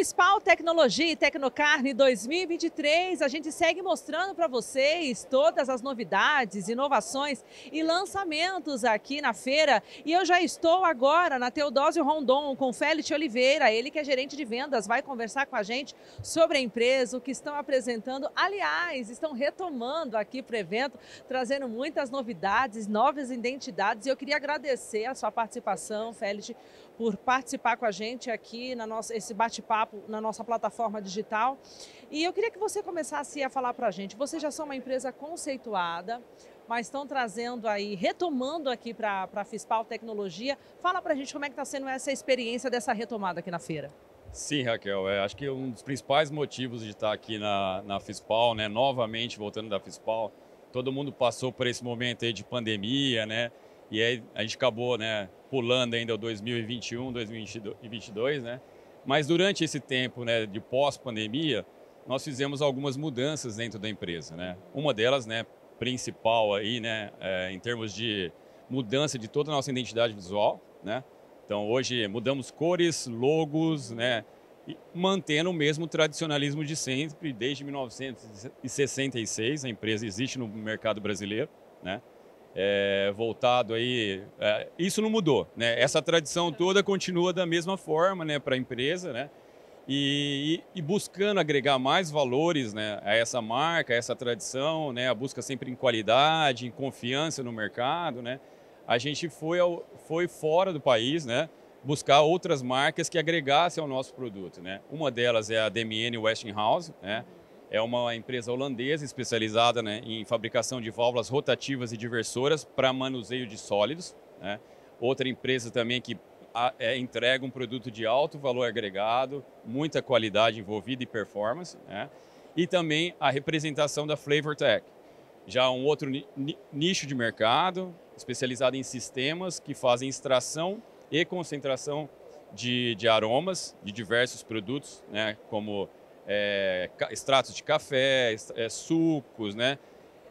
Unifespal Tecnologia e Tecnocarne 2023, a gente segue mostrando para vocês todas as novidades, inovações e lançamentos aqui na feira. E eu já estou agora na Teodósio Rondon com Félix Oliveira, ele que é gerente de vendas, vai conversar com a gente sobre a empresa, o que estão apresentando. Aliás, estão retomando aqui para o evento, trazendo muitas novidades, novas identidades. E eu queria agradecer a sua participação, Félix por participar com a gente aqui na nossa esse bate-papo na nossa plataforma digital. E eu queria que você começasse a falar para a gente. Vocês já são uma empresa conceituada, mas estão trazendo aí, retomando aqui para a Fispal Tecnologia. Fala para a gente como é que está sendo essa experiência dessa retomada aqui na feira. Sim, Raquel, é, acho que um dos principais motivos de estar tá aqui na, na Fispal, né, novamente voltando da Fispal, todo mundo passou por esse momento aí de pandemia, né, e aí a gente acabou né, pulando ainda o 2021, 2022, né? Mas durante esse tempo né, de pós-pandemia, nós fizemos algumas mudanças dentro da empresa, né? Uma delas, né, principal aí, né, é, em termos de mudança de toda a nossa identidade visual, né? Então hoje mudamos cores, logos, né, e mantendo o mesmo tradicionalismo de sempre desde 1966, a empresa existe no mercado brasileiro, né? é, voltado aí. É, isso não mudou, né? Essa tradição toda continua da mesma forma, né, para a empresa, né? E, e, buscando agregar mais valores né, a essa marca, a essa tradição, né, a busca sempre em qualidade, em confiança no mercado, né, a gente foi, ao, foi fora do país né, buscar outras marcas que agregassem ao nosso produto. Né. Uma delas é a DMN Westinghouse, né, é uma empresa holandesa especializada né, em fabricação de válvulas rotativas e diversoras para manuseio de sólidos. Né? Outra empresa também que a, é, entrega um produto de alto valor agregado, muita qualidade envolvida e performance. Né? E também a representação da FlavorTech, já um outro ni nicho de mercado especializado em sistemas que fazem extração e concentração de, de aromas de diversos produtos, né, como é, extratos de café, é, sucos, né?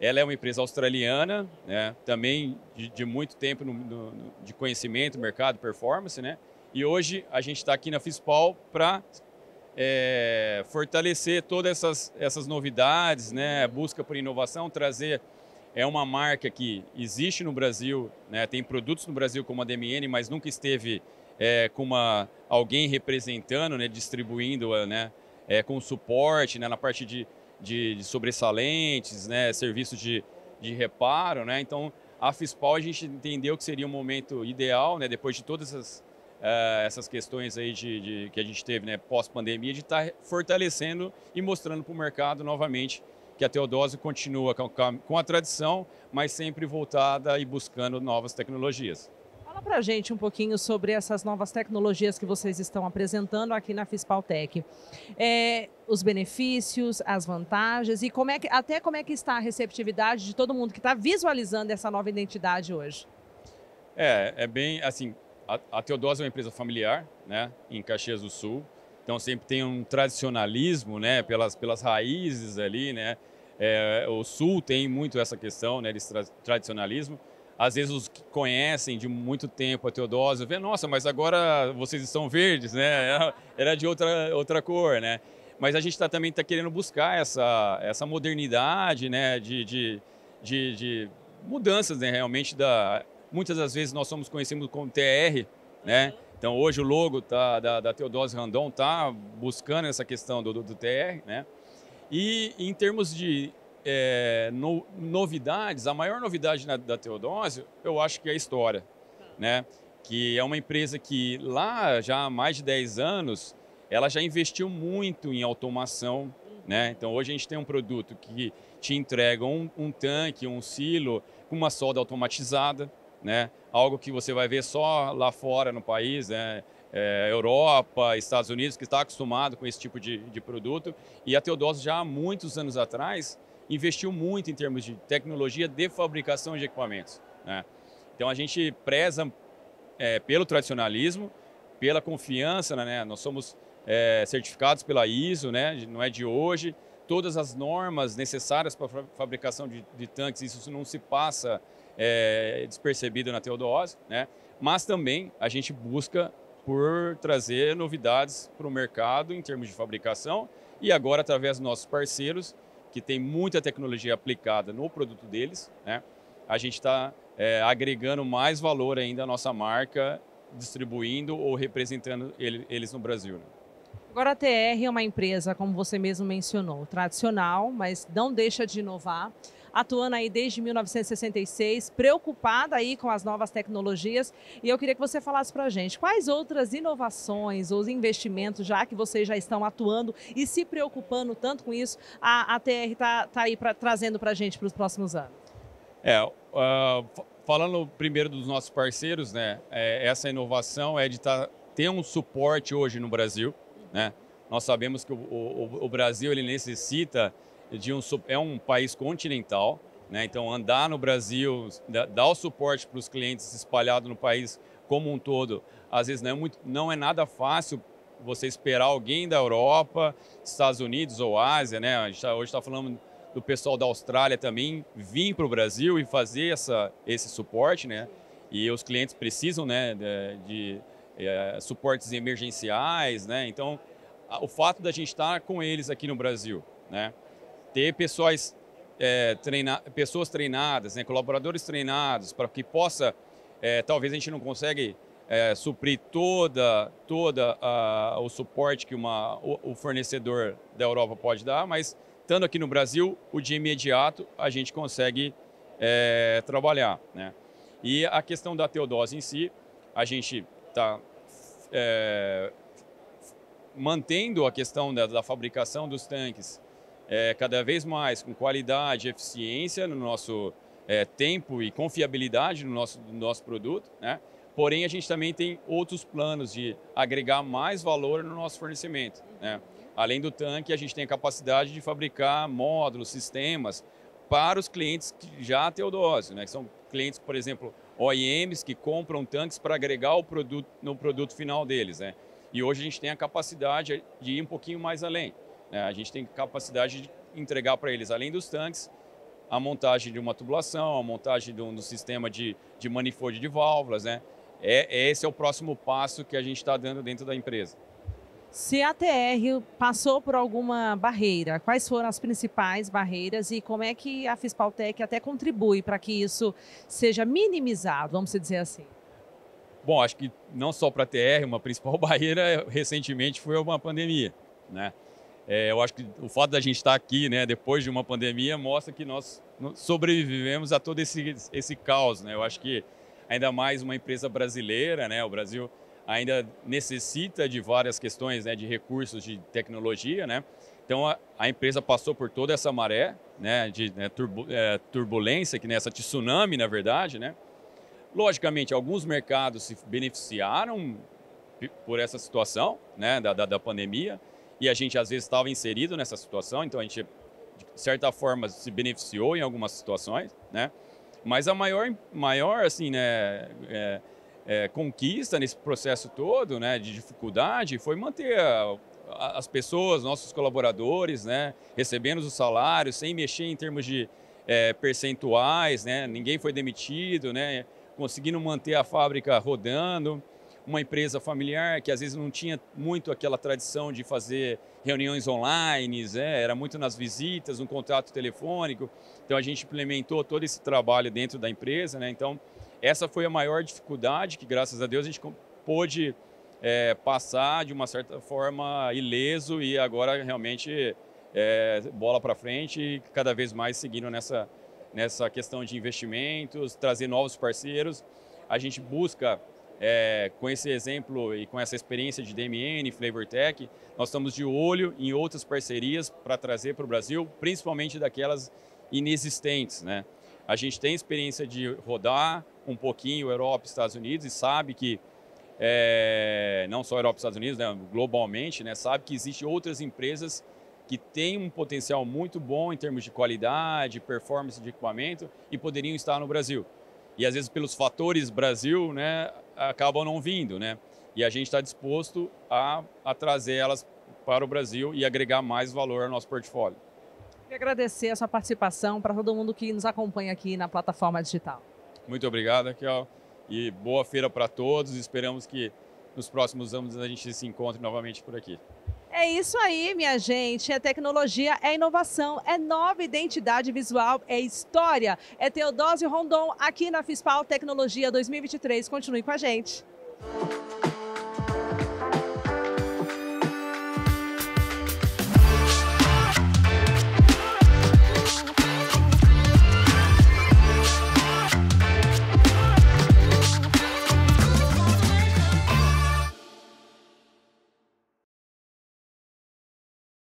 Ela é uma empresa australiana, né? também de, de muito tempo no, no, de conhecimento, mercado, performance, né? E hoje a gente está aqui na FISPAL para é, fortalecer todas essas, essas novidades, né? Busca por inovação, trazer é uma marca que existe no Brasil, né? Tem produtos no Brasil como a DMN, mas nunca esteve é, com uma alguém representando, né? Distribuindo, né? é, com suporte né, na parte de, de, de sobressalentes, né, serviços de, de reparo. Né? Então, a FISPAL a gente entendeu que seria um momento ideal, né, depois de todas essas, uh, essas questões aí de, de, que a gente teve né, pós-pandemia, de estar tá fortalecendo e mostrando para o mercado novamente que a Teodose continua com com a tradição, mas sempre voltada e buscando novas tecnologias. Fala para a gente um pouquinho sobre essas novas tecnologias que vocês estão apresentando aqui na Fispaltec. É, os benefícios, as vantagens e como é que, até como é que está a receptividade de todo mundo que está visualizando essa nova identidade hoje? É, é bem assim, a, a é uma empresa familiar, né, em Caxias do Sul, então sempre tem um tradicionalismo, né, pelas, pelas raízes ali, né, é, o Sul tem muito essa questão, né, desse tra tradicionalismo, às vezes os que conhecem de muito tempo a Teodósio vê, nossa, mas agora vocês estão verdes, né? Era de outra, outra cor, né? Mas a gente tá, também está querendo buscar essa, essa modernidade, né? De, de, de, de, mudanças, né? Realmente, da, muitas das vezes nós somos conhecidos como TR, né? Então hoje o logo tá, da, da Teodósio Randon está buscando essa questão do, do, do TR, né? E em termos de é, no, novidades, a maior novidade na, da Teodósio, eu acho que é a história, né? Que é uma empresa que lá já há mais de 10 anos, ela já investiu muito em automação, né? Então hoje a gente tem um produto que te entrega um, um tanque, um silo com uma solda automatizada, né? Algo que você vai ver só lá fora no país, né? É, Europa, Estados Unidos, que está acostumado com esse tipo de, de produto. E a Teodósio já há muitos anos atrás investiu muito em termos de tecnologia de fabricação de equipamentos. Né? Então a gente preza é, pelo tradicionalismo, pela confiança, né? né? nós somos é, certificados pela ISO, né? não é de hoje. Todas as normas necessárias para a fabricação de, de tanques, isso não se passa é, despercebido na Teodose, né? mas também a gente busca por trazer novidades para o mercado em termos de fabricação e agora através dos nossos parceiros que tem muita tecnologia aplicada no produto deles, né? a gente está é, agregando mais valor ainda à nossa marca, distribuindo ou representando ele, eles no Brasil. Né? Agora a TR é uma empresa, como você mesmo mencionou, tradicional, mas não deixa de inovar atuando aí desde 1966, preocupada aí com as novas tecnologias. E eu queria que você falasse para a gente quais outras inovações ou investimentos, já que vocês já estão atuando e se preocupando tanto com isso, a, ATR TR está tá aí pra, trazendo para a gente para os próximos anos. É, uh, falando primeiro dos nossos parceiros, né? É, essa inovação é de tá, ter um suporte hoje no Brasil, né? Nós sabemos que o, o, o Brasil ele necessita de um, é um país continental, né? então andar no Brasil, dar o suporte para os clientes espalhados no país como um todo, às vezes não é, muito, não é nada fácil você esperar alguém da Europa, Estados Unidos ou Ásia, né? A gente tá, hoje está falando do pessoal da Austrália também vir para o Brasil e fazer essa, esse suporte, né? E os clientes precisam, né, de, de é, suportes emergenciais, né? Então, o fato da gente estar tá com eles aqui no Brasil, né? ter pessoas, é, treina, pessoas treinadas, né, colaboradores treinados, para que possa, é, talvez a gente não consegue é, suprir toda, toda a, o suporte que uma, o, o fornecedor da Europa pode dar, mas estando aqui no Brasil, o de imediato a gente consegue é, trabalhar. Né? E a questão da teodose em si, a gente está é, mantendo a questão da, da, fabricação dos tanques é, cada vez mais com qualidade, eficiência no nosso é, tempo e confiabilidade no nosso, no nosso produto, né? Porém, a gente também tem outros planos de agregar mais valor no nosso fornecimento. Né? Além do tanque, a gente tem a capacidade de fabricar módulos, sistemas para os clientes que já têm né? que são clientes, por exemplo, OEMs que compram tanques para agregar o produto no produto final deles. Né? E hoje a gente tem a capacidade de ir um pouquinho mais além. É, a gente tem capacidade de entregar para eles, além dos tanques, a montagem de uma tubulação, a montagem de um, do sistema de, de manifold de válvulas. Né? É, é esse é o próximo passo que a gente está dando dentro da empresa. Se a TR passou por alguma barreira, quais foram as principais barreiras e como é que a Fispaltec até contribui para que isso seja minimizado, vamos dizer assim? Bom, acho que não só para a TR, uma principal barreira recentemente foi uma pandemia, né? É, eu acho que o fato da gente estar aqui, né, depois de uma pandemia, mostra que nós sobrevivemos a todo esse, esse caos, né? Eu acho que ainda mais uma empresa brasileira, né? O Brasil ainda necessita de várias questões, né, de recursos, de tecnologia, né? Então a, a empresa passou por toda essa maré, né, de né, turbu, é, turbulência, que nessa né, tsunami, na verdade, né? Logicamente, alguns mercados se beneficiaram por essa situação, né, da, da, da pandemia e a gente às vezes estava inserido nessa situação, então a gente de certa forma se beneficiou em algumas situações, né? Mas a maior, maior assim, né, é, é, conquista nesse processo todo, né, de dificuldade, foi manter a, a, as pessoas, nossos colaboradores, né, recebendo os salários sem mexer em termos de é, percentuais, né, ninguém foi demitido, né, conseguindo manter a fábrica rodando uma empresa familiar que às vezes não tinha muito aquela tradição de fazer reuniões online, né? era muito nas visitas, um contato telefônico. Então a gente implementou todo esse trabalho dentro da empresa. Né? Então essa foi a maior dificuldade que, graças a Deus, a gente pôde é, passar de uma certa forma ileso e agora realmente é, bola para frente e cada vez mais seguindo nessa, nessa questão de investimentos, trazer novos parceiros. A gente busca é, com esse exemplo e com essa experiência de DMN e FlavorTech, nós estamos de olho em outras parcerias para trazer para o Brasil, principalmente daquelas inexistentes. Né? A gente tem experiência de rodar um pouquinho Europa e Estados Unidos e sabe que, é, não só Europa e Estados Unidos, né, globalmente, né, sabe que existem outras empresas que têm um potencial muito bom em termos de qualidade, performance de equipamento e poderiam estar no Brasil. E às vezes pelos fatores Brasil, né, acabam não vindo, né? E a gente está disposto a, a trazer elas para o Brasil e agregar mais valor ao nosso portfólio. Queria agradecer a sua participação para todo mundo que nos acompanha aqui na plataforma digital. Muito obrigado, Raquel, e boa feira para todos. Esperamos que nos próximos anos a gente se encontre novamente por aqui. É isso aí, minha gente. É tecnologia, é inovação, é nova identidade visual, é história. É Teodósio Rondon aqui na FISPAL Tecnologia 2023. Continue com a gente.